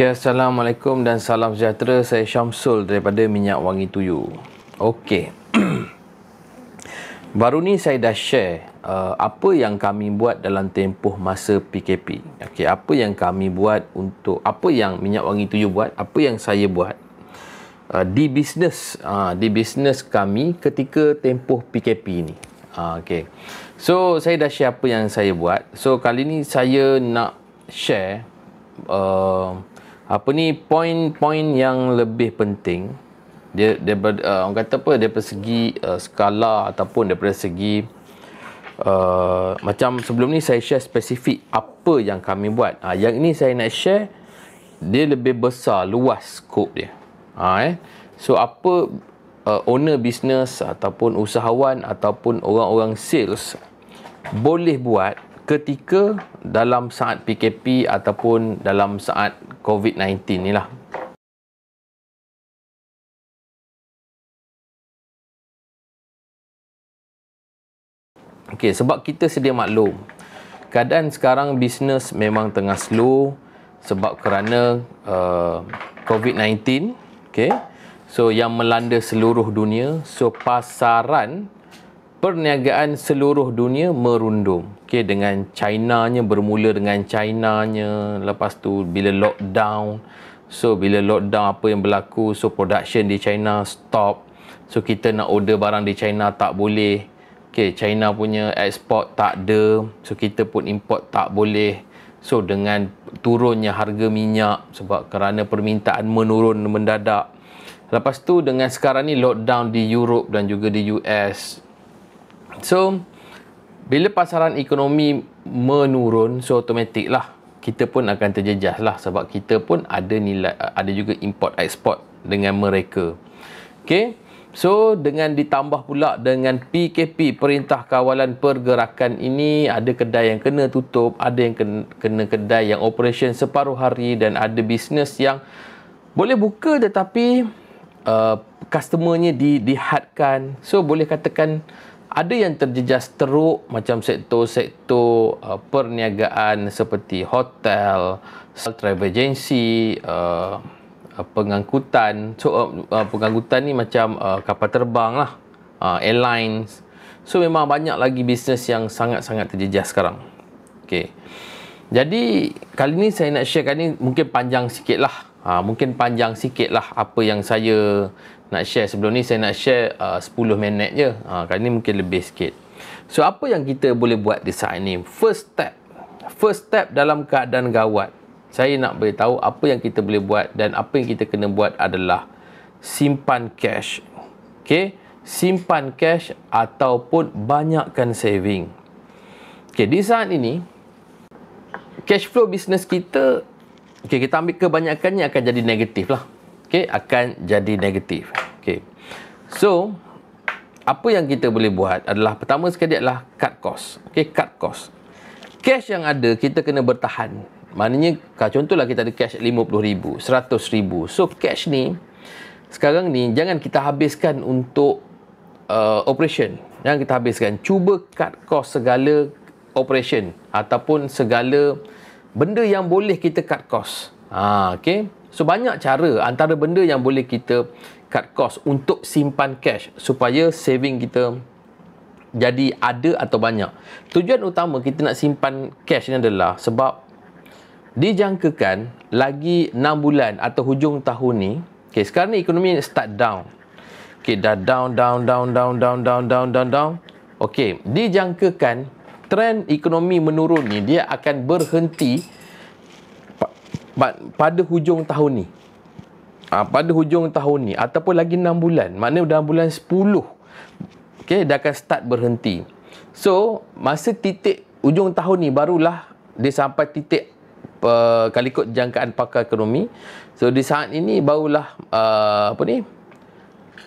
Okey, Assalamualaikum dan salam sejahtera. Saya Syamsul daripada Minyak Wangi Tuyu. Okey. Baru ni saya dah share uh, apa yang kami buat dalam tempoh masa PKP. Okey, apa yang kami buat untuk apa yang Minyak Wangi Tuyu buat, apa yang saya buat uh, di bisnes uh, di bisnes kami ketika tempoh PKP ni. Uh, Okey. So, saya dah share apa yang saya buat. So, kali ni saya nak share uh, apa ni poin-poin yang lebih penting dia dia uh, orang kata apa daripada segi uh, skala ataupun daripada segi uh, macam sebelum ni saya share spesifik apa yang kami buat uh, yang ini saya nak share dia lebih besar luas scope dia ha uh, eh so apa uh, owner business ataupun usahawan ataupun orang-orang sales boleh buat ketika dalam saat PKP ataupun dalam saat COVID-19 ni lah. Okay, sebab kita sedia maklum, keadaan sekarang bisnes memang tengah slow sebab kerana uh, COVID-19. Okay, so yang melanda seluruh dunia, so pasaran perniagaan seluruh dunia merundum. Okey dengan China-nya bermula dengan china lepas tu bila lockdown. So bila lockdown apa yang berlaku so production di China stop. So kita nak order barang di China tak boleh. Okey China punya export tak ada. So kita pun import tak boleh. So dengan turunnya harga minyak sebab kerana permintaan menurun mendadak. Lepas tu dengan sekarang ni lockdown di Europe dan juga di US So bila pasaran ekonomi menurun so automatik lah kita pun akan terjejas lah sebab kita pun ada nilai ada juga import export dengan mereka Okay. so dengan ditambah pula dengan PKP Perintah Kawalan Pergerakan ini ada kedai yang kena tutup ada yang kena kedai yang operation separuh hari dan ada bisnes yang boleh buka tetapi uh, customernya di, dihadkan so boleh katakan ada yang terjejas teruk macam sektor-sektor uh, perniagaan seperti hotel, travel agency, uh, uh, pengangkutan. So uh, uh, pengangkutan ni macam uh, kapal terbang lah, uh, airlines. So memang banyak lagi bisnes yang sangat-sangat terjejas sekarang. Okay. Jadi kali ni saya nak sharekan ni mungkin panjang sikit lah Ha, mungkin panjang sikit lah apa yang saya nak share sebelum ni. Saya nak share ah, uh, 10 minit je. Ha, kali ni mungkin lebih sikit. So, apa yang kita boleh buat di saat ni? First step. First step dalam keadaan gawat. Saya nak beritahu apa yang kita boleh buat dan apa yang kita kena buat adalah simpan cash. Okay? Simpan cash ataupun banyakkan saving. Okay, di saat ini, cash flow bisnes kita Okey, kita ambil kebanyakannya akan jadi negatif lah. Okey, akan jadi negatif. Okey. So, apa yang kita boleh buat adalah pertama sekali adalah cut cost. Okey, cut cost. Cash yang ada kita kena bertahan. Maknanya, kalau contohlah kita ada cash RM50,000, RM100,000. So, cash ni, sekarang ni, jangan kita habiskan untuk uh, operation. Jangan kita habiskan. Cuba cut cost segala operation ataupun segala benda yang boleh kita cut cost. Ha, okay. So, banyak cara antara benda yang boleh kita cut cost untuk simpan cash supaya saving kita jadi ada atau banyak. Tujuan utama kita nak simpan cash ni adalah sebab dijangkakan lagi 6 bulan atau hujung tahun ni, okay, sekarang ni ekonomi start down. Okay, dah down, down, down, down, down, down, down, down. Okay, dijangkakan trend ekonomi menurun ni dia akan berhenti pada hujung tahun ni. Ah, pada hujung tahun ni ataupun lagi 6 bulan. Maknanya dalam bulan 10. Okey, dia akan start berhenti. So, masa titik hujung tahun ni barulah dia sampai titik uh, kalau jangkaan pakar ekonomi. So, di saat ini barulah uh, apa ni?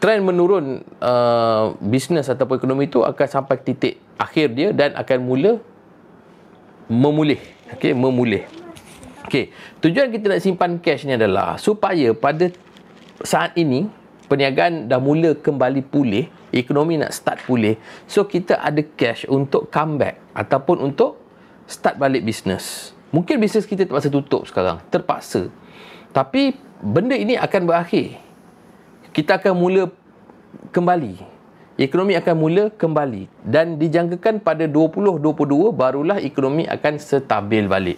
trend menurun uh, bisnes ataupun ekonomi itu akan sampai ke titik akhir dia dan akan mula memulih. Okey, memulih. Okey, tujuan kita nak simpan cash ni adalah supaya pada saat ini perniagaan dah mula kembali pulih, ekonomi nak start pulih. So kita ada cash untuk comeback ataupun untuk start balik bisnes. Mungkin bisnes kita terpaksa tutup sekarang, terpaksa. Tapi benda ini akan berakhir kita akan mula kembali. Ekonomi akan mula kembali dan dijangkakan pada 2022 barulah ekonomi akan stabil balik.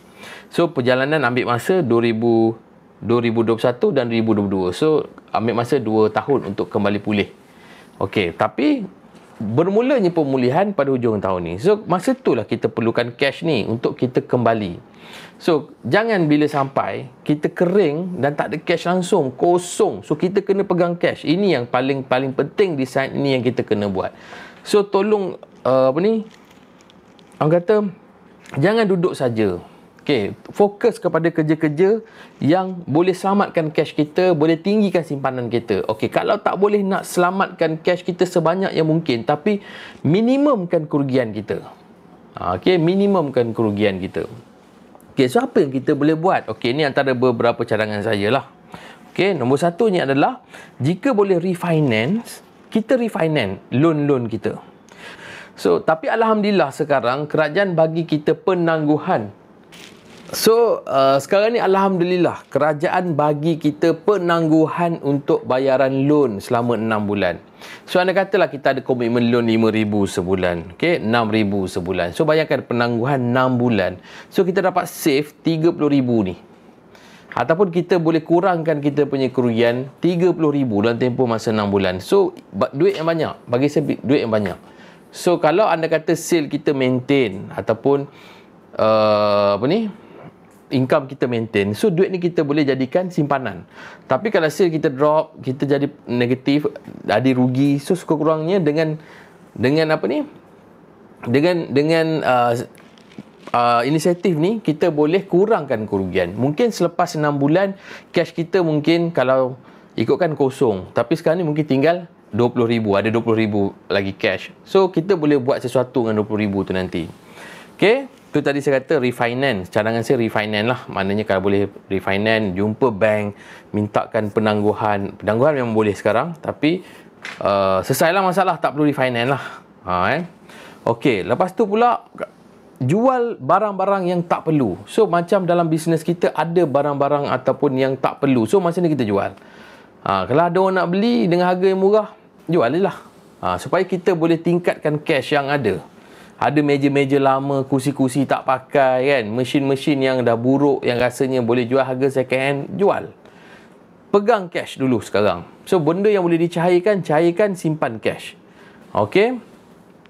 So perjalanan ambil masa 2000, 2021 dan 2022. So ambil masa 2 tahun untuk kembali pulih. Okey, tapi bermulanya pemulihan pada hujung tahun ni. So masa itulah kita perlukan cash ni untuk kita kembali. So jangan bila sampai kita kering dan tak ada cash langsung, kosong. So kita kena pegang cash. Ini yang paling paling penting di saat ini yang kita kena buat. So tolong uh, apa ni? Orang kata jangan duduk saja. Okay, fokus kepada kerja-kerja yang boleh selamatkan cash kita, boleh tinggikan simpanan kita. Okay, kalau tak boleh nak selamatkan cash kita sebanyak yang mungkin, tapi minimumkan kerugian kita. Ha, okay, minimumkan kerugian kita. Okay, so apa yang kita boleh buat? Okay, ini antara beberapa cadangan saya lah. Okay, nombor satu satunya adalah jika boleh refinance, kita refinance loan-loan kita. So, tapi alhamdulillah sekarang kerajaan bagi kita penangguhan So uh, sekarang ni Alhamdulillah kerajaan bagi kita penangguhan untuk bayaran loan selama 6 bulan. So anda katalah kita ada komitmen loan RM5,000 sebulan. Okay, RM6,000 sebulan. So bayangkan penangguhan 6 bulan. So kita dapat save RM30,000 ni. Ataupun kita boleh kurangkan kita punya kerugian RM30,000 dalam tempoh masa 6 bulan. So duit yang banyak. Bagi saya duit yang banyak. So kalau anda kata sale kita maintain ataupun uh, apa ni income kita maintain so duit ni kita boleh jadikan simpanan tapi kalau sale kita drop kita jadi negatif ada rugi so sekurang-kurangnya dengan dengan apa ni dengan dengan uh, uh, inisiatif ni kita boleh kurangkan kerugian mungkin selepas 6 bulan cash kita mungkin kalau ikutkan kosong tapi sekarang ni mungkin tinggal 20,000 ada 20,000 lagi cash so kita boleh buat sesuatu dengan 20,000 tu nanti okay tu tadi saya kata refinance cadangan saya refinance lah maknanya kalau boleh refinance jumpa bank mintakan penangguhan penangguhan memang boleh sekarang tapi uh, lah masalah tak perlu refinance lah ha, eh? ok lepas tu pula jual barang-barang yang tak perlu so macam dalam bisnes kita ada barang-barang ataupun yang tak perlu so masa ni kita jual ha, kalau ada orang nak beli dengan harga yang murah jual je lah ha, supaya kita boleh tingkatkan cash yang ada ada meja-meja lama, kursi-kursi tak pakai kan, mesin-mesin yang dah buruk yang rasanya boleh jual harga second hand, jual. Pegang cash dulu sekarang. So benda yang boleh dicairkan, cairkan simpan cash. Okay?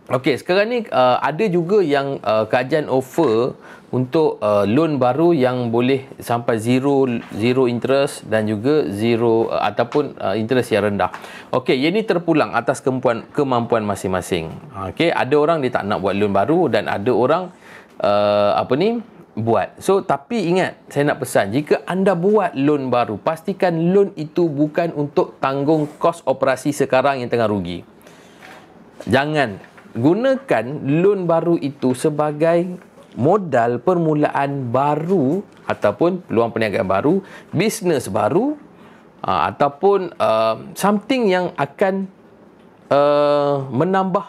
Okay, sekarang ni uh, ada juga yang uh, kajian offer untuk uh, loan baru yang boleh sampai zero zero interest dan juga zero uh, ataupun uh, interest yang rendah. Okey, ini terpulang atas kemampuan kemampuan masing-masing. Okey, ada orang dia tak nak buat loan baru dan ada orang uh, apa ni buat. So tapi ingat saya nak pesan jika anda buat loan baru pastikan loan itu bukan untuk tanggung kos operasi sekarang yang tengah rugi. Jangan gunakan loan baru itu sebagai modal permulaan baru ataupun peluang perniagaan baru, bisnes baru ah, ataupun uh, something yang akan uh, menambah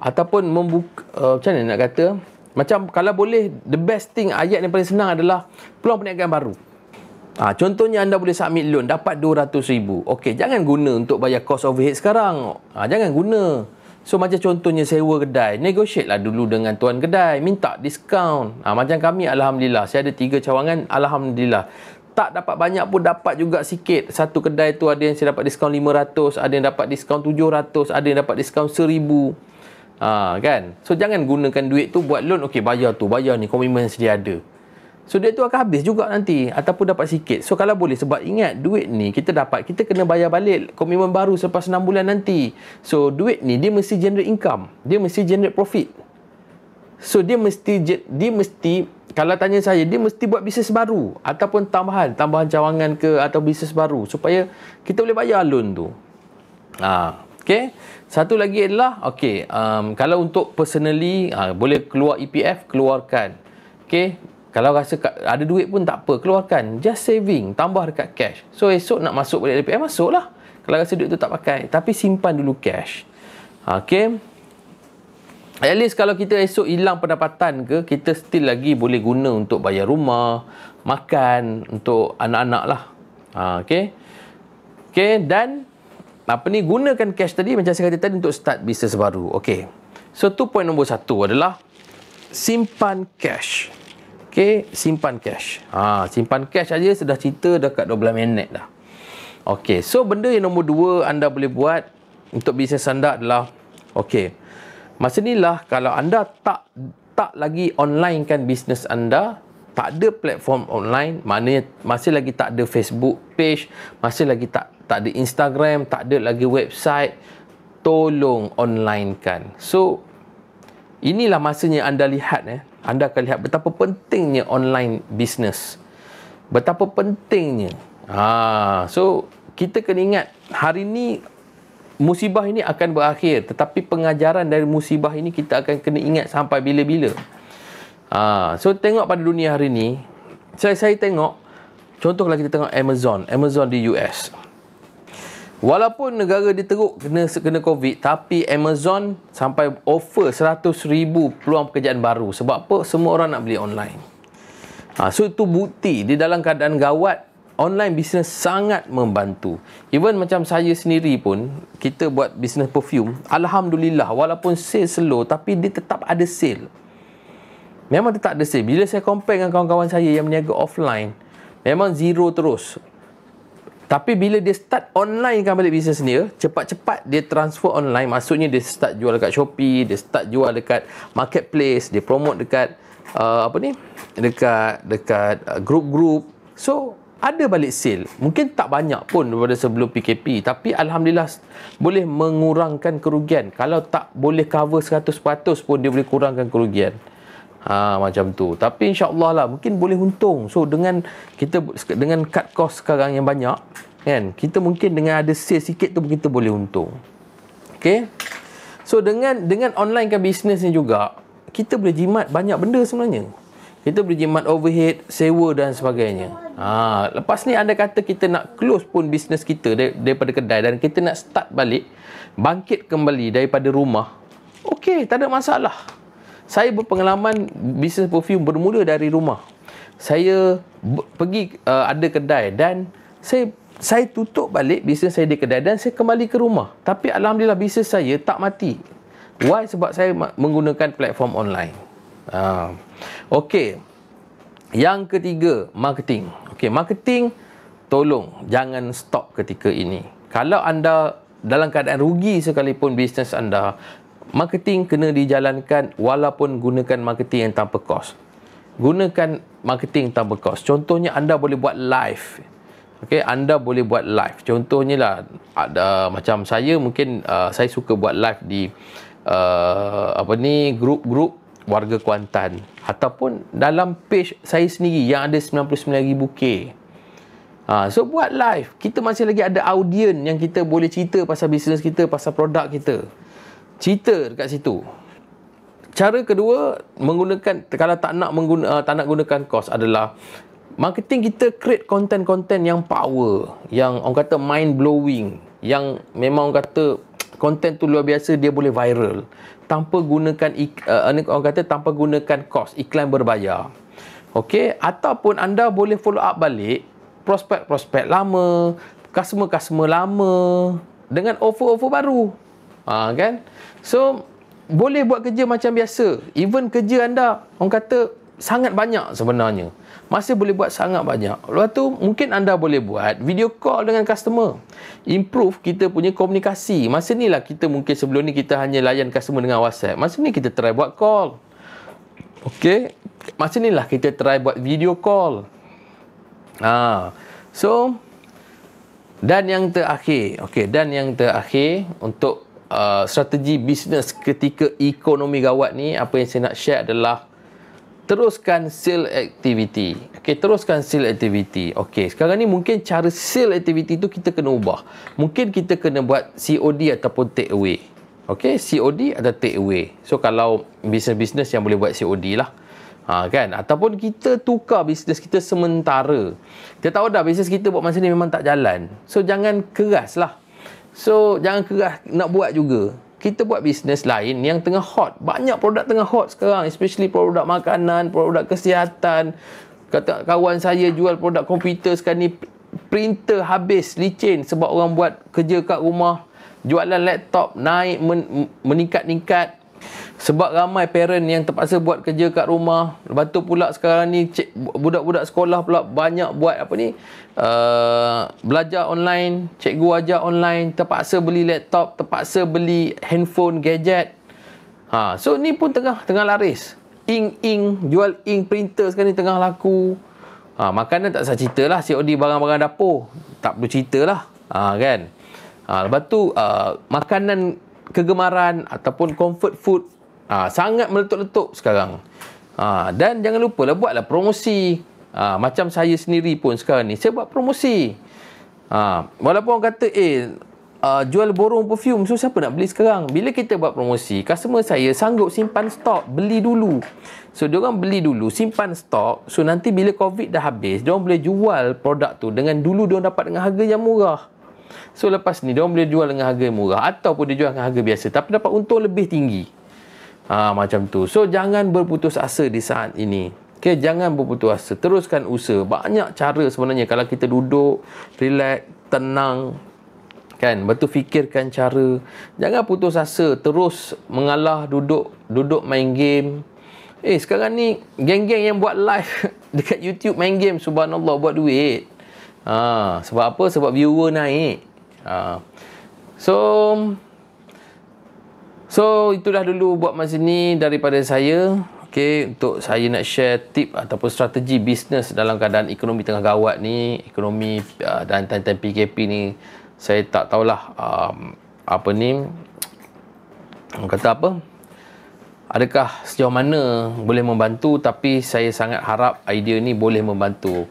ataupun membuka, uh, macam mana nak kata macam kalau boleh the best thing ayat yang paling senang adalah peluang perniagaan baru Ha, contohnya anda boleh submit loan dapat RM200,000. Okey, jangan guna untuk bayar cost overhead sekarang. Ha, jangan guna. So macam contohnya sewa kedai, negotiate lah dulu dengan tuan kedai, minta diskaun. Ha, macam kami Alhamdulillah, saya ada tiga cawangan Alhamdulillah. Tak dapat banyak pun dapat juga sikit. Satu kedai tu ada yang saya dapat diskaun RM500, ada yang dapat diskaun RM700, ada yang dapat diskaun RM1000. Ha, kan? So jangan gunakan duit tu buat loan, okey bayar tu, bayar ni komitmen sedia ada. So dia tu akan habis juga nanti ataupun dapat sikit. So kalau boleh sebab ingat duit ni kita dapat kita kena bayar balik komitmen baru selepas 6 bulan nanti. So duit ni dia mesti generate income. Dia mesti generate profit. So dia mesti dia mesti kalau tanya saya dia mesti buat bisnes baru ataupun tambahan tambahan cawangan ke atau bisnes baru supaya kita boleh bayar loan tu. Ha, okay. Satu lagi adalah okay, um, kalau untuk personally ha, boleh keluar EPF keluarkan. Okay, kalau rasa kat, ada duit pun tak apa keluarkan just saving tambah dekat cash so esok nak masuk balik LPM lah kalau rasa duit tu tak pakai tapi simpan dulu cash okay at least kalau kita esok hilang pendapatan ke kita still lagi boleh guna untuk bayar rumah makan untuk anak-anak lah ha, okay okay dan apa ni gunakan cash tadi macam saya kata tadi untuk start bisnes baru okay so tu poin nombor satu adalah simpan cash. Okey, simpan cash. Ha, simpan cash aja sudah cerita dekat 12 minit dah. Okey, so benda yang nombor dua anda boleh buat untuk bisnes anda adalah okey. Masa inilah kalau anda tak tak lagi online kan bisnes anda, tak ada platform online, mana? masih lagi tak ada Facebook page, masih lagi tak tak ada Instagram, tak ada lagi website, tolong online kan. So inilah masanya anda lihat eh anda akan lihat betapa pentingnya online business. Betapa pentingnya. Ha, so, kita kena ingat hari ini musibah ini akan berakhir. Tetapi pengajaran dari musibah ini kita akan kena ingat sampai bila-bila. Ha, so, tengok pada dunia hari ini. Saya, saya tengok, contoh kalau kita tengok Amazon. Amazon di US. Walaupun negara dia kena kena COVID tapi Amazon sampai offer 100,000 peluang pekerjaan baru sebab apa? Semua orang nak beli online. Ha, so itu bukti di dalam keadaan gawat online business sangat membantu. Even macam saya sendiri pun kita buat business perfume, alhamdulillah walaupun sale slow tapi dia tetap ada sale. Memang tetap ada sale. Bila saya compare dengan kawan-kawan saya yang berniaga offline, memang zero terus. Tapi bila dia start onlinekan balik bisnes dia, ya, cepat-cepat dia transfer online, maksudnya dia start jual dekat Shopee, dia start jual dekat marketplace, dia promote dekat uh, apa ni? dekat dekat uh, group-group. So, ada balik sale. Mungkin tak banyak pun daripada sebelum PKP, tapi alhamdulillah boleh mengurangkan kerugian. Kalau tak boleh cover 100% pun dia boleh kurangkan kerugian. Ha, macam tu. Tapi insyaAllah lah mungkin boleh untung. So dengan kita dengan cut cost sekarang yang banyak kan kita mungkin dengan ada sale sikit tu kita boleh untung. Okay. So dengan dengan online kan bisnes ni juga kita boleh jimat banyak benda sebenarnya. Kita boleh jimat overhead, sewa dan sebagainya. Ha, lepas ni anda kata kita nak close pun bisnes kita daripada kedai dan kita nak start balik bangkit kembali daripada rumah. Okay, tak ada masalah saya berpengalaman bisnes perfume bermula dari rumah. Saya pergi uh, ada kedai dan saya saya tutup balik bisnes saya di kedai dan saya kembali ke rumah. Tapi alhamdulillah bisnes saya tak mati. Why sebab saya menggunakan platform online. Uh, ah. okay, yang ketiga marketing. Okay, marketing tolong jangan stop ketika ini. Kalau anda dalam keadaan rugi sekalipun bisnes anda, marketing kena dijalankan walaupun gunakan marketing yang tanpa kos gunakan marketing tanpa kos contohnya anda boleh buat live Okay, anda boleh buat live contohnya lah ada macam saya mungkin uh, saya suka buat live di uh, apa ni grup-grup warga Kuantan ataupun dalam page saya sendiri yang ada 99,000 K uh, so buat live kita masih lagi ada audien yang kita boleh cerita pasal bisnes kita pasal produk kita cerita dekat situ. Cara kedua menggunakan kalau tak nak mengguna, uh, tak nak gunakan kos adalah marketing kita create content-content yang power, yang orang kata mind blowing, yang memang orang kata content tu luar biasa dia boleh viral tanpa gunakan uh, orang kata tanpa gunakan kos iklan berbayar. Okey, ataupun anda boleh follow up balik prospek-prospek lama, customer-customer lama dengan offer-offer baru. Ha, kan? So, boleh buat kerja macam biasa. Even kerja anda, orang kata, sangat banyak sebenarnya. Masih boleh buat sangat banyak. Lepas tu, mungkin anda boleh buat video call dengan customer. Improve kita punya komunikasi. Masa ni lah kita mungkin sebelum ni kita hanya layan customer dengan WhatsApp. Masa ni kita try buat call. Okay? Masa ni lah kita try buat video call. Ha. So, dan yang terakhir. Okay, dan yang terakhir untuk uh, strategi bisnes ketika ekonomi gawat ni apa yang saya nak share adalah teruskan sale activity. Okey, teruskan sale activity. Okey, sekarang ni mungkin cara sale activity tu kita kena ubah. Mungkin kita kena buat COD ataupun take away. Okey, COD atau take away. So kalau bisnes-bisnes yang boleh buat COD lah. Ha, kan ataupun kita tukar bisnes kita sementara kita tahu dah bisnes kita buat masa ni memang tak jalan so jangan keras lah So, jangan keras nak buat juga. Kita buat bisnes lain yang tengah hot. Banyak produk tengah hot sekarang. Especially produk makanan, produk kesihatan. Kata kawan saya jual produk komputer sekarang ni. Printer habis, licin sebab orang buat kerja kat rumah. Jualan laptop naik, meningkat-ningkat. Sebab ramai parent yang terpaksa buat kerja kat rumah. Lepas tu pula sekarang ni budak-budak sekolah pula banyak buat apa ni? Uh, belajar online, cikgu ajar online, terpaksa beli laptop, terpaksa beli handphone gadget. Ha, so ni pun tengah tengah laris. Ing ing jual ing printer sekarang ni tengah laku. Ha, makanan tak usah cerita lah COD barang-barang dapur. Tak perlu cerita lah. Ha, kan? Ha, lepas tu uh, makanan kegemaran ataupun comfort food ha, sangat meletup-letup sekarang. Ha, dan jangan lupa lah buatlah promosi. Ha, macam saya sendiri pun sekarang ni saya buat promosi. Ha, walaupun orang kata eh uh, jual borong perfume so siapa nak beli sekarang? Bila kita buat promosi, customer saya sanggup simpan stok, beli dulu. So dia beli dulu, simpan stok. So nanti bila COVID dah habis, dia boleh jual produk tu dengan dulu dia dapat dengan harga yang murah. So lepas ni dia boleh jual dengan harga yang murah ataupun dia jual dengan harga biasa tapi dapat untung lebih tinggi. Ha, macam tu. So jangan berputus asa di saat ini. Okay, jangan berputus asa. Teruskan usaha. Banyak cara sebenarnya kalau kita duduk, relax, tenang, kan betul fikirkan cara jangan putus asa terus mengalah duduk duduk main game eh sekarang ni geng-geng yang buat live dekat YouTube main game subhanallah buat duit Ha, sebab apa? Sebab viewer naik. Ha. So, so itulah dulu buat masa ni daripada saya. Okay, untuk saya nak share tip ataupun strategi bisnes dalam keadaan ekonomi tengah gawat ni, ekonomi uh, dan time PKP ni, saya tak tahulah um, apa ni, orang kata apa, adakah sejauh mana boleh membantu tapi saya sangat harap idea ni boleh membantu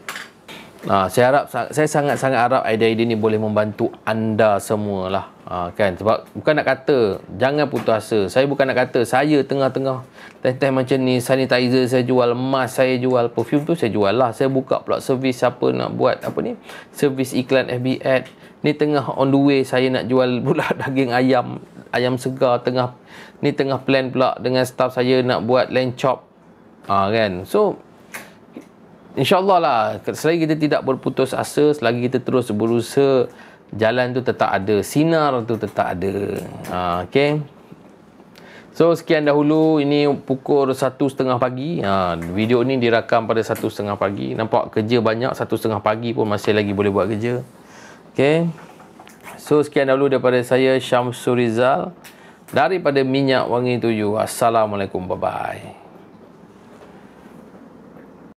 Ha, saya harap saya sangat-sangat harap idea-idea ni boleh membantu anda semualah. Ha, kan sebab bukan nak kata jangan putus asa. Saya bukan nak kata saya tengah-tengah teh tengah macam ni sanitizer saya jual, mask saya jual, perfume tu saya jual lah. Saya buka pula servis siapa nak buat apa ni? Servis iklan FB ad. Ni tengah on the way saya nak jual pula daging ayam, ayam segar tengah ni tengah plan pula dengan staff saya nak buat lamb chop. Ha, kan. So InsyaAllah lah, selagi kita tidak berputus asa, selagi kita terus berusaha, jalan tu tetap ada, sinar tu tetap ada. Ha, okay. So, sekian dahulu. Ini pukul 1.30 pagi. Ha, video ni dirakam pada 1.30 pagi. Nampak kerja banyak, 1.30 pagi pun masih lagi boleh buat kerja. Okay. So, sekian dahulu daripada saya, Syamsul Rizal. Daripada Minyak Wangi Tuyu. Assalamualaikum. Bye-bye.